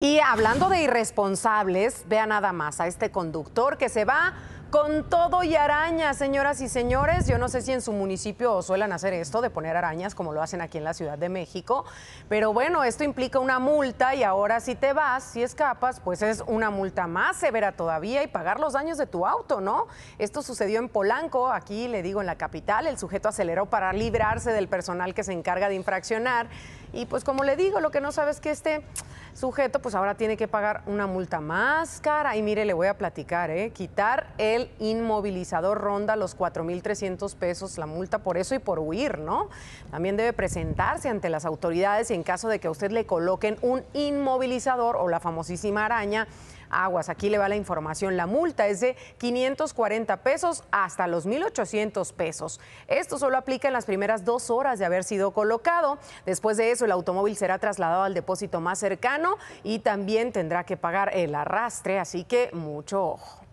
Y hablando de irresponsables, vea nada más a este conductor que se va con todo y arañas, señoras y señores. Yo no sé si en su municipio suelen hacer esto de poner arañas como lo hacen aquí en la Ciudad de México, pero bueno, esto implica una multa y ahora si te vas, si escapas, pues es una multa más severa todavía y pagar los daños de tu auto, ¿no? Esto sucedió en Polanco, aquí le digo en la capital, el sujeto aceleró para librarse del personal que se encarga de infraccionar y pues como le digo, lo que no sabes que este sujeto pues ahora tiene que pagar una multa más cara. Y mire, le voy a platicar, ¿eh? Quitar el inmovilizador ronda los 4.300 pesos la multa por eso y por huir, ¿no? También debe presentarse ante las autoridades en caso de que a usted le coloquen un inmovilizador o la famosísima araña, Aguas, aquí le va la información. La multa es de 540 pesos hasta los 1.800 pesos. Esto solo aplica en las primeras dos horas de haber sido colocado. Después de eso, el automóvil será trasladado al depósito más cercano y también tendrá que pagar el arrastre, así que mucho ojo.